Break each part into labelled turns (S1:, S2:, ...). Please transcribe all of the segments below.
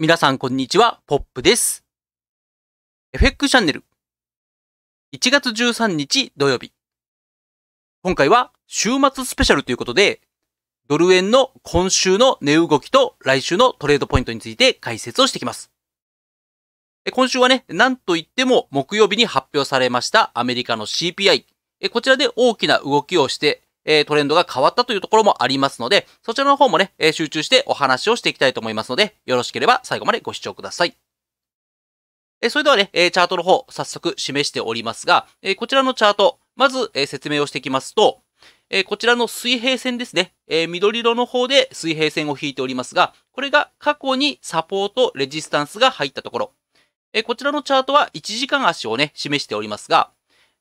S1: 皆さんこんにちは、ポップです。FX チャンネル。1月13日土曜日。今回は週末スペシャルということで、ドル円の今週の値動きと来週のトレードポイントについて解説をしてきます。今週はね、なんといっても木曜日に発表されましたアメリカの CPI。こちらで大きな動きをして、えー、トレンドが変わったというところもありますので、そちらの方もね、えー、集中してお話をしていきたいと思いますので、よろしければ最後までご視聴ください。えー、それではね、えチャートの方、早速示しておりますが、えこちらのチャート、まず、え説明をしていきますと、えこちらの水平線ですね、え緑色の方で水平線を引いておりますが、これが過去にサポート、レジスタンスが入ったところ、えこちらのチャートは1時間足をね、示しておりますが、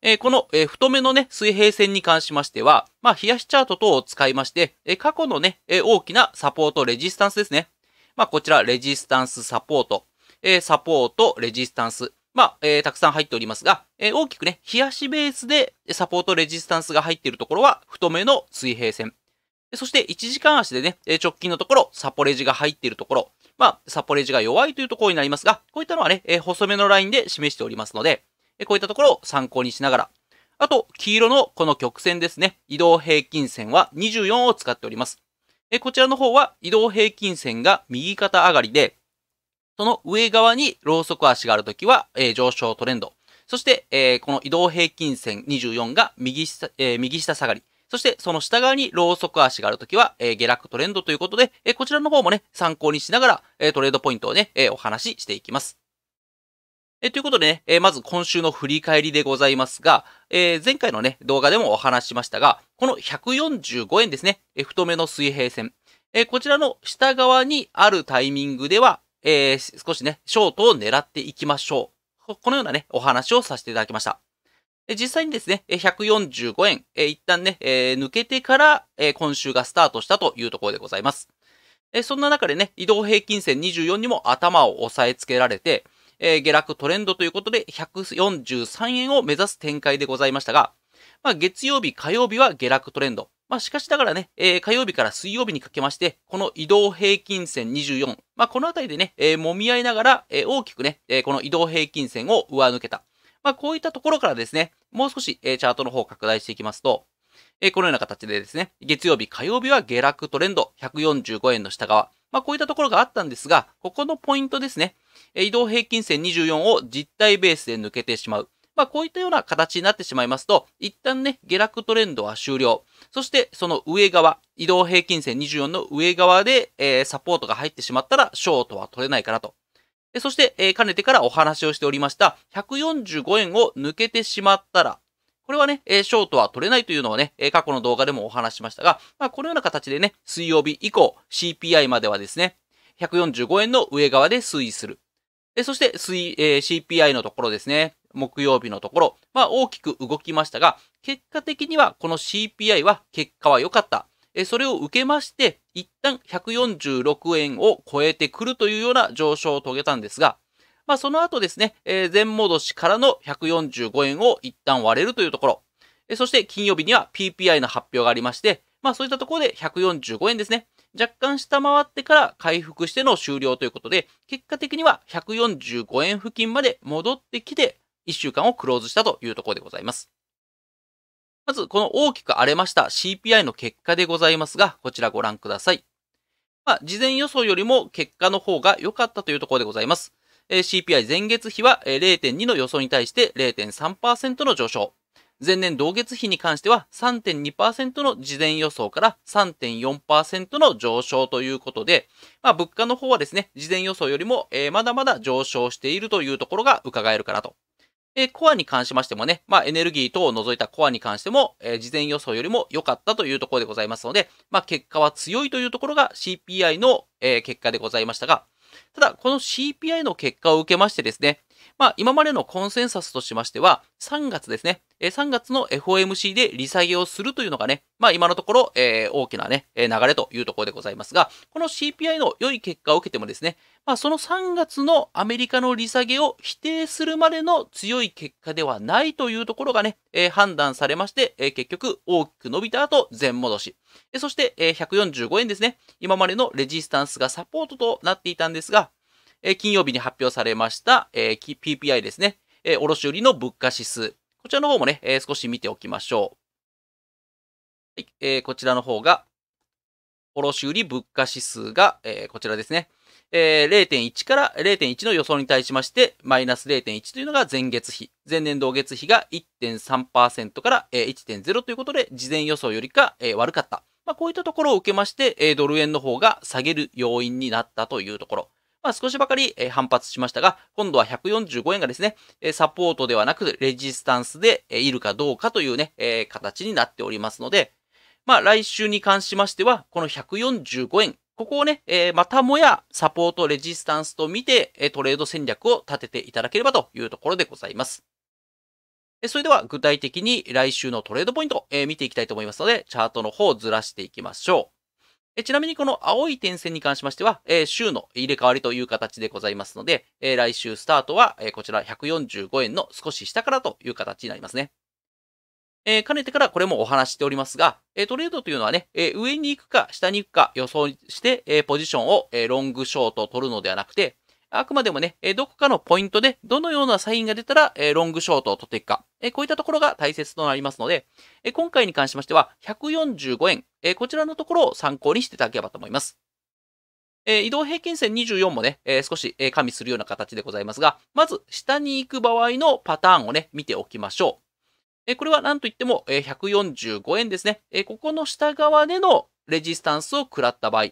S1: えー、この、えー、太めのね、水平線に関しましては、まあ、冷やしチャート等を使いまして、えー、過去のね、え大きなサポート、レジスタンスですね。まあ、こちら、レジスタンス、サポート、えサポート、レジスタンス。まあ、えたくさん入っておりますが、え大きくね、冷やしベースでサポート、レジスタンスが入っているところは、太めの水平線。そして、1時間足でね、直近のところ、サポレジが入っているところ、まあ、サポレジが弱いというところになりますが、こういったのはね、細めのラインで示しておりますので、こういったところを参考にしながら、あと、黄色のこの曲線ですね。移動平均線は24を使っております。こちらの方は移動平均線が右肩上がりで、その上側にローソク足があるときは、上昇トレンド。そして、この移動平均線24が右下、右下下がり。そして、その下側にローソク足があるときは、え下落トレンドということで、えこちらの方もね、参考にしながら、えトレードポイントをね、えお話ししていきます。えということでね、えまず今週の振り返りでございますが、え前回のね、動画でもお話しましたが、この145円ですね、太めの水平線、えこちらの下側にあるタイミングでは、えー、少しね、ショートを狙っていきましょう。このようなね、お話をさせていただきました。実際にですね、145円、えー、一旦ね、えー、抜けてから、えー、今週がスタートしたというところでございます。えそんな中でね、移動平均線24にも頭を押さえつけられて、えー、下落トレンドということで、143円を目指す展開でございましたが、まあ、月曜日、火曜日は下落トレンド。まあ、しかしながらね、えー、火曜日から水曜日にかけまして、この移動平均線24、まあ、このあたりでね、えー、揉み合いながら、えー、大きくね、えこの移動平均線を上抜けた。まあ、こういったところからですね、もう少し、えチャートの方を拡大していきますと、えこのような形でですね、月曜日、火曜日は下落トレンド、145円の下側。まあ、こういったところがあったんですが、ここのポイントですね。移動平均線24を実体ベースで抜けてしまう。まあ、こういったような形になってしまいますと、一旦ね、下落トレンドは終了。そして、その上側、移動平均線24の上側で、えー、サポートが入ってしまったら、ショートは取れないかなと。そして、えー、かねてからお話をしておりました、145円を抜けてしまったら、これはね、えー、ショートは取れないというのはね、え過去の動画でもお話しましたが、まあ、このような形でね、水曜日以降、CPI まではですね、145円の上側で推移する。えそして水、えー、CPI のところですね、木曜日のところ、まあ、大きく動きましたが、結果的にはこの CPI は結果は良かった。えそれを受けまして、一旦146円を超えてくるというような上昇を遂げたんですが、まあ、その後ですね、えー、戻しからの145円を一旦割れるというところ。えー、そして金曜日には PPI の発表がありまして、まあ、そういったところで145円ですね。若干下回ってから回復しての終了ということで、結果的には145円付近まで戻ってきて、1週間をクローズしたというところでございます。まず、この大きく荒れました CPI の結果でございますが、こちらご覧ください。まあ、事前予想よりも結果の方が良かったというところでございます。CPI 前月比は、0.2の予想に対して0.3%の上昇。前年同月比に関しては3.2%の事前予想から3.4%の上昇ということで、まあ、物価の方はですね、事前予想よりも、まだまだ上昇しているというところが伺えるかなと。コアに関しましてもね、まあ、エネルギー等を除いたコアに関しても、えー、事前予想よりも良かったというところでございますので、まあ、結果は強いというところが CPI の、えー、結果でございましたが、ただ、この CPI の結果を受けましてですね、まあ、今までのコンセンサスとしましては、3月ですね、え3月の FOMC で利下げをするというのがね、まあ今のところ、えー、大きなね、え流れというところでございますが、この CPI の良い結果を受けてもですね、まあその3月のアメリカの利下げを否定するまでの強い結果ではないというところがね、えー、判断されまして、えー、結局大きく伸びた後、全戻し。えそして、え145円ですね、今までのレジスタンスがサポートとなっていたんですが、え金曜日に発表されました、え PPI ですね、え卸売の物価指数。こちらの方もね、え少し見ておきましょう。はい、えこちらの方が、卸売物価指数が、えこちらですね。えー、0.1から0.1の予想に対しまして、マイナス0.1というのが前月比、前年同月比が1.3%から、え1.0ということで、事前予想よりか、えー、悪かった。まあ、こういったところを受けまして、えー、ドル円の方が下げる要因になったというところ。まあ、少しばかり、え反発しましたが、今度は145円がですね、えサポートではなくレジスタンスで、えいるかどうかというね、え形になっておりますので、まあ、来週に関しましては、この145円、ここをね、えまたもやサポートレジスタンスと見て、えトレード戦略を立てていただければというところでございます。それでは具体的に来週のトレードポイント、え見ていきたいと思いますので、チャートの方をずらしていきましょう。えちなみにこの青い点線に関しましては、えー、週の入れ替わりという形でございますので、えー、来週スタートは、えー、こちら145円の少し下からという形になりますね。えかねてからこれもお話しておりますが、えトレードというのはね、え上に行くか下に行くか予想して、えポジションを、えロングショート取るのではなくて、あくまでもね、どこかのポイントで、どのようなサインが出たら、ロングショートを取っていくか、こういったところが大切となりますので、今回に関しましては、145円、こちらのところを参考にしていただければと思います。移動平均線24もね、少し、加味するような形でございますが、まず、下に行く場合のパターンをね、見ておきましょう。これはなんといっても、145円ですね。ここの下側でのレジスタンスを食らった場合、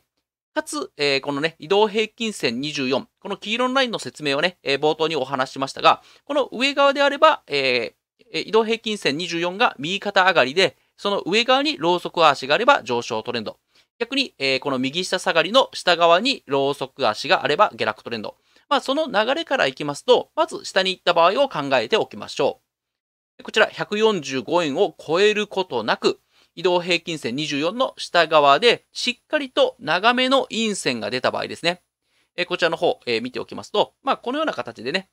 S1: かつ、えー、このね、移動平均線24、この黄色のラインの説明をね、えー、冒頭にお話ししましたが、この上側であれば、えー、移動平均線24が右肩上がりで、その上側にローソク足があれば上昇トレンド。逆に、えこの右下下がりの下側にローソク足があれば下落トレンド。まあ、その流れからいきますと、まず下に行った場合を考えておきましょう。こちら、145円を超えることなく、移動平均線24の下側で、しっかりと長めの陰線が出た場合ですね。えこちらの方、え見ておきますと、まあ、このような形でね、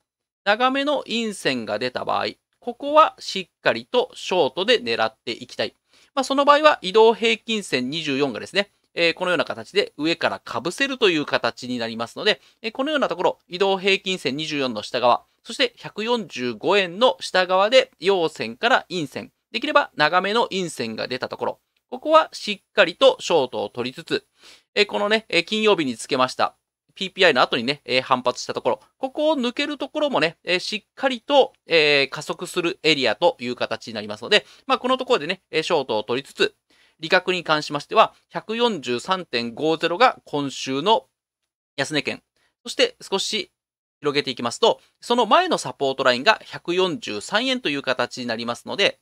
S1: 長めの陰線が出た場合、ここはしっかりとショートで狙っていきたい。まあ、その場合は移動平均線24がですね、えー、このような形で上から被せるという形になりますので、えー、このようなところ、移動平均線24の下側、そして145円の下側で陽線から陰線、できれば長めの陰線が出たところ、ここはしっかりとショートを取りつつ、えこのね、え金曜日につけました PPI の後にね、え反発したところ、ここを抜けるところもね、えしっかりと、え加速するエリアという形になりますので、まあ、このところでね、えショートを取りつつ、利確に関しましては、143.50が今週の安値圏。そして少し広げていきますと、その前のサポートラインが143円という形になりますので、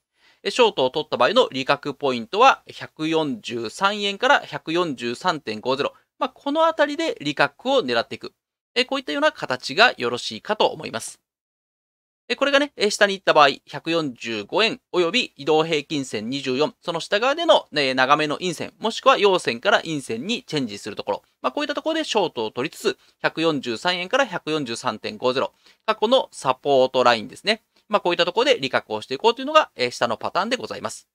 S1: ショートを取った場合の利確ポイントは143円から143.50。まあ、このあたりで利確を狙っていく。こういったような形がよろしいかと思います。これがね、下に行った場合、145円及び移動平均線24、その下側での、ね、長めの陰線、もしくは陽線から陰線にチェンジするところ。まあ、こういったところでショートを取りつつ、143円から143.50、過去のサポートラインですね。まあ、こういったところで利確をしていこうというのが、え下のパターンでございます。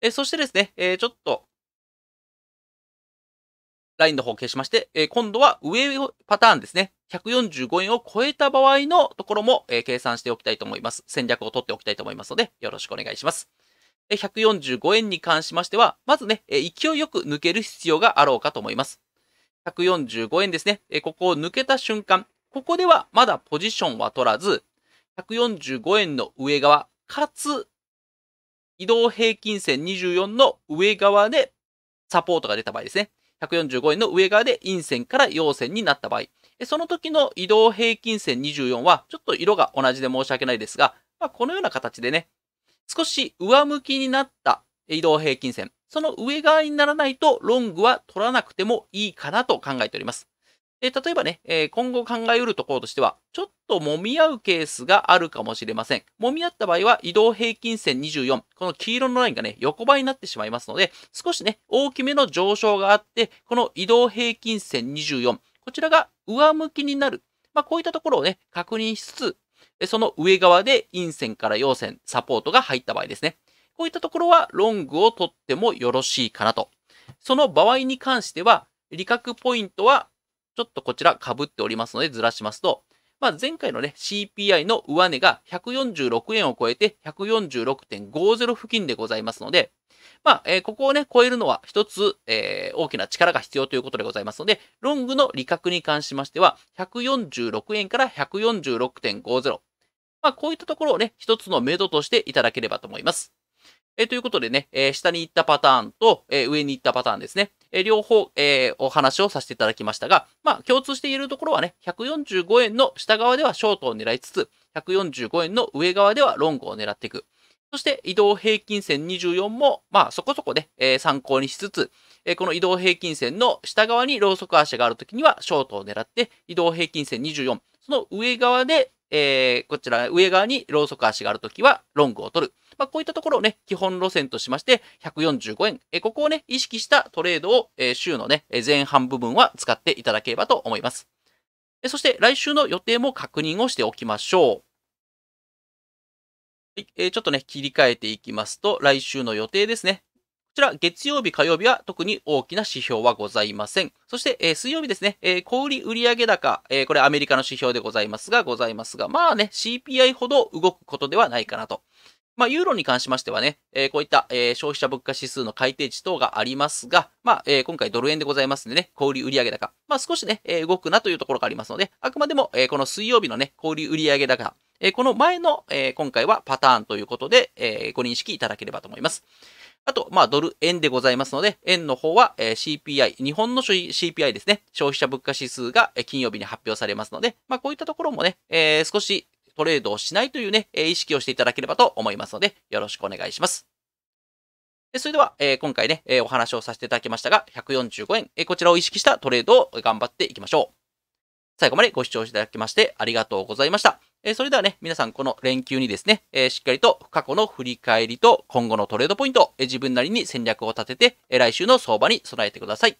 S1: えそしてですね、えちょっと、ラインの方を消しまして、え今度は上パターンですね。145円を超えた場合のところも、え計算しておきたいと思います。戦略を取っておきたいと思いますので、よろしくお願いします。145円に関しましては、まずね、勢いよく抜ける必要があろうかと思います。145円ですね、ここを抜けた瞬間、ここではまだポジションは取らず、145円の上側、かつ、移動平均線24の上側でサポートが出た場合ですね。145円の上側で陰線から陽線になった場合。その時の移動平均線24は、ちょっと色が同じで申し訳ないですが、まあ、このような形でね、少し上向きになった移動平均線、その上側にならないとロングは取らなくてもいいかなと考えております。で、例えばね、えー、今後考えうるところとしては、ちょっと揉み合うケースがあるかもしれません。揉み合った場合は移動平均線24、この黄色のラインがね、横ばいになってしまいますので、少しね、大きめの上昇があって、この移動平均線24、こちらが上向きになる。まあ、こういったところをね、確認しつつ、その上側で陰線から陽線、サポートが入った場合ですね。こういったところはロングを取ってもよろしいかなと。その場合に関しては、理覚ポイントはちょっとこちら被っておりますのでずらしますと、まあ、前回のね、CPI の上値が146円を超えて146.50付近でございますので、まあ、えー、ここをね、超えるのは一つ、えー、大きな力が必要ということでございますので、ロングの利確に関しましては、146円から146.50。まあ、こういったところをね、一つの目処としていただければと思います。えー、ということでね、えー、下に行ったパターンと、えー、上に行ったパターンですね。え両方、えー、お話をさせていただきましたが、まあ、共通して言えるところはね、145円の下側ではショートを狙いつつ、145円の上側ではロングを狙っていく。そして移動平均線24も、まあそこそこね、えー、参考にしつつ、えー、この移動平均線の下側にローソク足があるときにはショートを狙って、移動平均線24、その上側で、えー、こちら上側にローソク足があるときはロングを取る。まあ、こういったところをね、基本路線としまして、145円、えここをね、意識したトレードを、え週のね、前半部分は使っていただければと思います。そして来週の予定も確認をしておきましょう。はい、えー、ちょっとね、切り替えていきますと、来週の予定ですね。こちら、月曜日、火曜日は特に大きな指標はございません。そして、えー、水曜日ですね、えー、小売売上高、えー、これアメリカの指標でございますが、ございますが、まあね、CPI ほど動くことではないかなと。まあ、ユーロに関しましてはね、えー、こういった、えー、消費者物価指数の改定値等がありますが、まあ、えー、今回ドル円でございますんでね、小売売上高、まあ、少しね、え動くなというところがありますので、あくまでも、えこの水曜日のね、小売売上高、えこの前の、え今回はパターンということで、えご認識いただければと思います。あと、まあ、ドル円でございますので、円の方は、え CPI、日本の CPI ですね、消費者物価指数が、え金曜日に発表されますので、まあ、こういったところもね、え少し、トレードをしないというね、え意識をしていただければと思いますので、よろしくお願いします。それでは、え今回ね、えお話をさせていただきましたが、145円、えこちらを意識したトレードを頑張っていきましょう。最後までご視聴いただきましてありがとうございました。えそれではね、皆さんこの連休にですね、えしっかりと過去の振り返りと今後のトレードポイント、え自分なりに戦略を立てて、え来週の相場に備えてください。